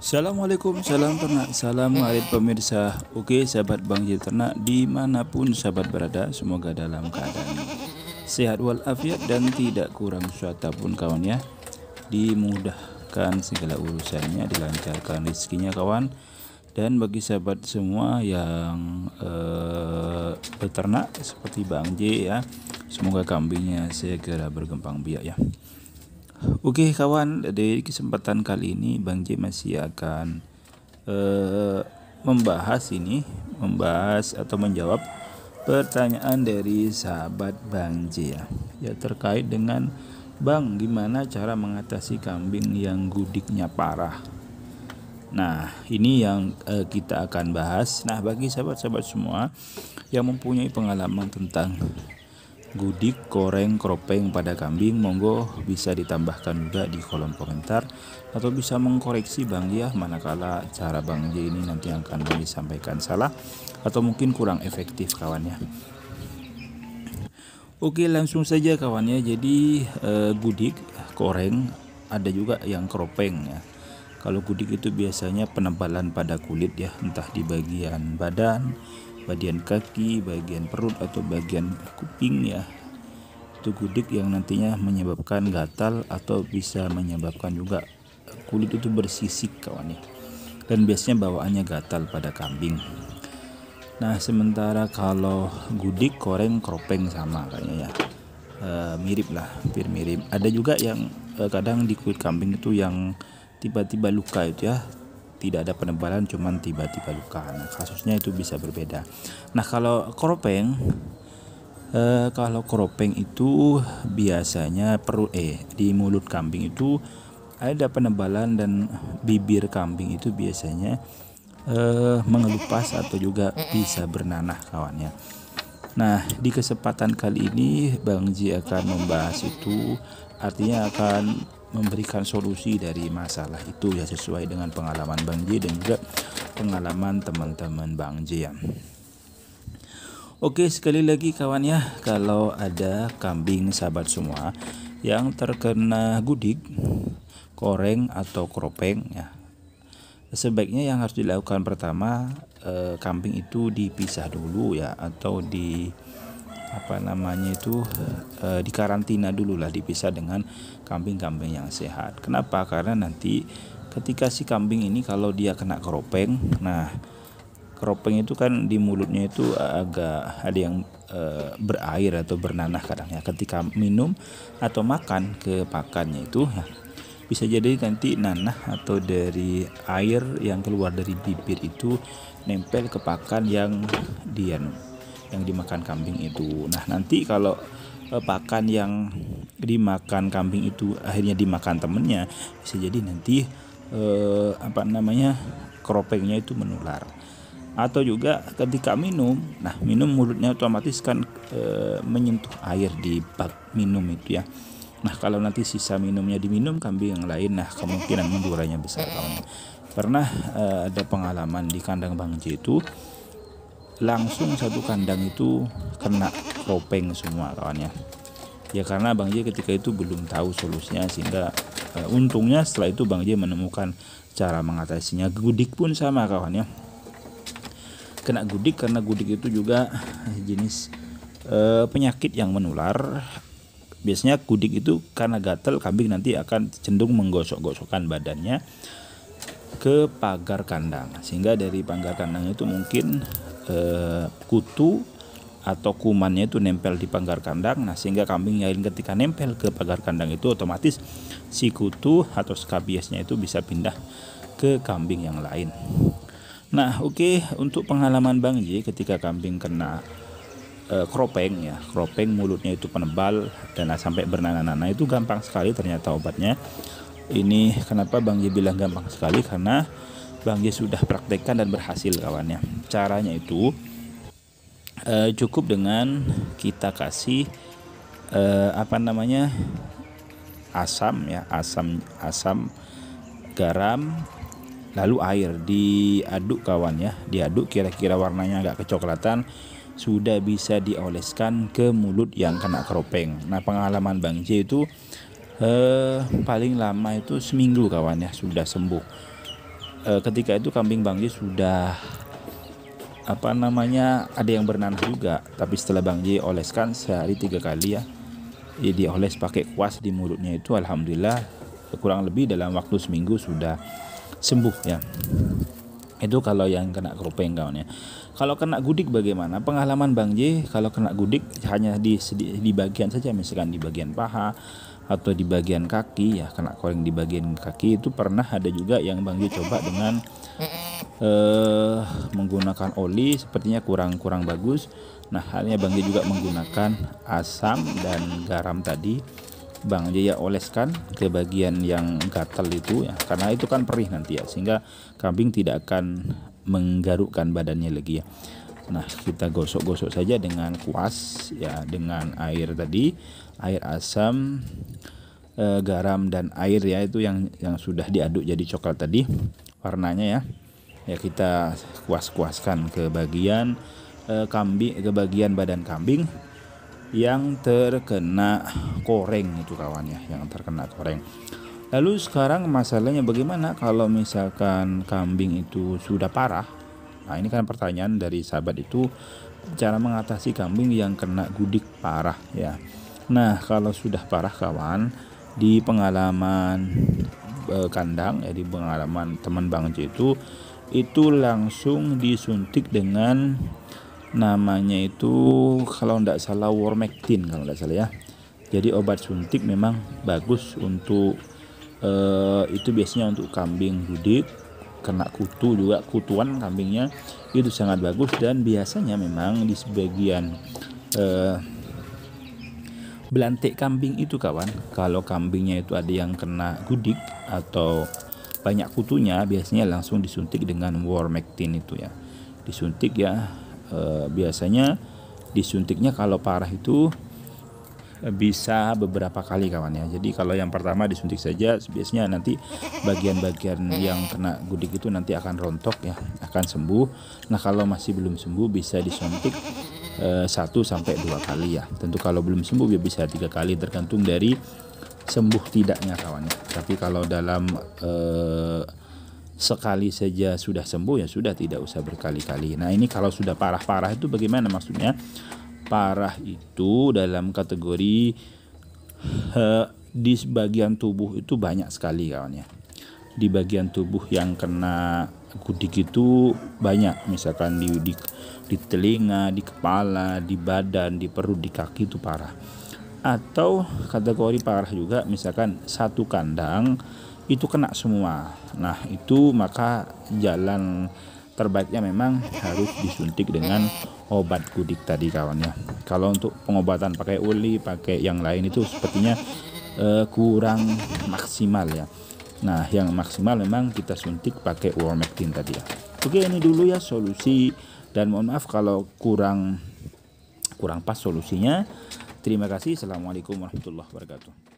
Assalamualaikum, salam ternak, salam arit pemirsa. Oke, sahabat Bang J ternak dimanapun sahabat berada, semoga dalam keadaan sehat walafiat dan tidak kurang suatu pun kawan ya. Dimudahkan segala urusannya, dilancarkan rezekinya kawan. Dan bagi sahabat semua yang eh, beternak seperti Bang J ya, semoga kambingnya segera bergembang biak ya. Oke kawan, di kesempatan kali ini Bang J masih akan uh, membahas ini, membahas atau menjawab pertanyaan dari sahabat Bang J ya, ya terkait dengan Bang gimana cara mengatasi kambing yang gudiknya parah. Nah, ini yang uh, kita akan bahas. Nah, bagi sahabat-sahabat semua yang mempunyai pengalaman tentang gudik, koreng, kropeng pada kambing, monggo bisa ditambahkan juga di kolom komentar atau bisa mengkoreksi Bang ya manakala cara Bang J ini nanti akan disampaikan salah atau mungkin kurang efektif kawannya. Oke langsung saja kawannya jadi eh, gudik, koreng, ada juga yang kropeng ya. Kalau gudik itu biasanya penebalan pada kulit ya entah di bagian badan bagian kaki, bagian perut atau bagian kuping ya. Itu gudik yang nantinya menyebabkan gatal atau bisa menyebabkan juga kulit itu bersisik kawan ya. Dan biasanya bawaannya gatal pada kambing. Nah, sementara kalau gudik, koreng, kropeng sama kayaknya ya. E, eh, mirip lah, hampir mirip. Ada juga yang e, kadang di kulit kambing itu yang tiba-tiba luka itu ya, tidak ada penebalan cuman tiba-tiba luka nah kasusnya itu bisa berbeda nah kalau kropeng eh, kalau kropeng itu biasanya perlu eh di mulut kambing itu ada penebalan dan bibir kambing itu biasanya eh, mengelupas atau juga bisa bernanah kawannya Nah, di kesempatan kali ini Bang Ji akan membahas itu artinya akan memberikan solusi dari masalah itu ya sesuai dengan pengalaman Bang J dan juga pengalaman teman-teman Bang J ya. Oke sekali lagi kawan ya kalau ada kambing sahabat semua yang terkena gudik, koreng atau kropeng ya sebaiknya yang harus dilakukan pertama eh, kambing itu dipisah dulu ya atau di apa namanya itu e, dikarantina dulu lah dipisah dengan kambing-kambing yang sehat. Kenapa? Karena nanti ketika si kambing ini kalau dia kena keropeng, nah keropeng itu kan di mulutnya itu agak ada yang e, berair atau bernanah kadang ya. Ketika minum atau makan ke pakannya itu ya, bisa jadi nanti nanah atau dari air yang keluar dari bibir itu nempel ke pakan yang dia yang dimakan kambing itu. Nah, nanti kalau e, pakan yang dimakan kambing itu akhirnya dimakan temennya bisa jadi nanti eh, apa namanya kropengnya itu menular atau juga ketika minum nah minum mulutnya otomatis kan eh, menyentuh air di bak minum itu ya nah kalau nanti sisa minumnya diminum kambing yang lain nah kemungkinan menduranya besar kawan pernah eh, ada pengalaman di kandang bang J itu langsung satu kandang itu kena topeng semua kawannya. ya karena Bang J ketika itu belum tahu solusinya sehingga e, untungnya setelah itu Bang J menemukan cara mengatasinya gudik pun sama kawannya. kena gudik karena gudik itu juga jenis e, penyakit yang menular biasanya gudik itu karena gatel kambing nanti akan cenderung menggosok-gosokkan badannya ke pagar kandang sehingga dari pagar kandang itu mungkin eh, kutu atau kumannya itu nempel di pagar kandang. Nah, sehingga kambing lain ketika nempel ke pagar kandang itu otomatis si kutu atau skabiesnya itu bisa pindah ke kambing yang lain. Nah, oke okay, untuk pengalaman Bang J ketika kambing kena eh, kropeng ya, kropeng mulutnya itu penebal dan sampai bernanah-nanah itu gampang sekali ternyata obatnya. Ini kenapa Bang J bilang gampang sekali karena Bang J sudah praktekkan dan berhasil kawannya. Caranya itu eh, cukup dengan kita kasih eh, apa namanya asam ya asam asam garam lalu air diaduk kawan ya diaduk kira-kira warnanya agak kecoklatan sudah bisa dioleskan ke mulut yang kena keropeng nah pengalaman Bang J itu eh, paling lama itu seminggu kawan ya sudah sembuh e, ketika itu kambing Bang J sudah apa namanya ada yang bernanah juga tapi setelah Bang J oleskan sehari tiga kali ya jadi oles pakai kuas di mulutnya itu alhamdulillah kurang lebih dalam waktu seminggu sudah sembuh ya itu kalau yang kena kerupeng kawan ya. kalau kena gudik bagaimana pengalaman Bang J kalau kena gudik hanya di di bagian saja misalkan di bagian paha atau di bagian kaki ya kena koreng di bagian kaki itu pernah ada juga yang Bang Ju coba dengan eh, menggunakan oli sepertinya kurang-kurang bagus nah halnya Bang Ju juga menggunakan asam dan garam tadi Bang ya oleskan ke bagian yang gatal itu ya karena itu kan perih nanti ya sehingga kambing tidak akan menggarukkan badannya lagi ya Nah, kita gosok-gosok saja dengan kuas ya, dengan air tadi, air asam, e, garam dan air ya itu yang yang sudah diaduk jadi coklat tadi warnanya ya. Ya kita kuas-kuaskan ke bagian e, kambing ke bagian badan kambing yang terkena koreng itu kawan ya, yang terkena koreng. Lalu sekarang masalahnya bagaimana kalau misalkan kambing itu sudah parah Nah, ini kan pertanyaan dari sahabat itu cara mengatasi kambing yang kena gudik parah ya. Nah, kalau sudah parah kawan di pengalaman eh, kandang ya di pengalaman teman Bang C itu itu langsung disuntik dengan namanya itu kalau tidak salah warmectin kalau tidak salah ya. Jadi obat suntik memang bagus untuk eh, itu biasanya untuk kambing gudik kena kutu juga kutuan kambingnya itu sangat bagus dan biasanya memang di sebagian eh, belantik kambing itu kawan kalau kambingnya itu ada yang kena gudik atau banyak kutunya biasanya langsung disuntik dengan warmectin itu ya disuntik ya eh, biasanya disuntiknya kalau parah itu bisa beberapa kali kawan ya. Jadi kalau yang pertama disuntik saja biasanya nanti bagian-bagian yang kena gudik itu nanti akan rontok ya, akan sembuh. Nah, kalau masih belum sembuh bisa disuntik eh, satu sampai dua kali ya. Tentu kalau belum sembuh ya bisa tiga kali tergantung dari sembuh tidaknya kawan ya. Tapi kalau dalam eh, sekali saja sudah sembuh ya sudah tidak usah berkali-kali. Nah ini kalau sudah parah-parah itu bagaimana maksudnya? parah itu dalam kategori eh, di sebagian tubuh itu banyak sekali kawan ya. Di bagian tubuh yang kena kudik itu banyak misalkan di, di di telinga, di kepala, di badan, di perut, di kaki itu parah. Atau kategori parah juga misalkan satu kandang itu kena semua. Nah, itu maka jalan terbaiknya memang harus disuntik dengan obat kudik tadi kawannya. kalau untuk pengobatan pakai uli pakai yang lain itu sepertinya uh, kurang maksimal ya nah yang maksimal memang kita suntik pakai Wormectin tadi ya oke ini dulu ya solusi dan mohon maaf kalau kurang kurang pas solusinya terima kasih assalamualaikum warahmatullahi wabarakatuh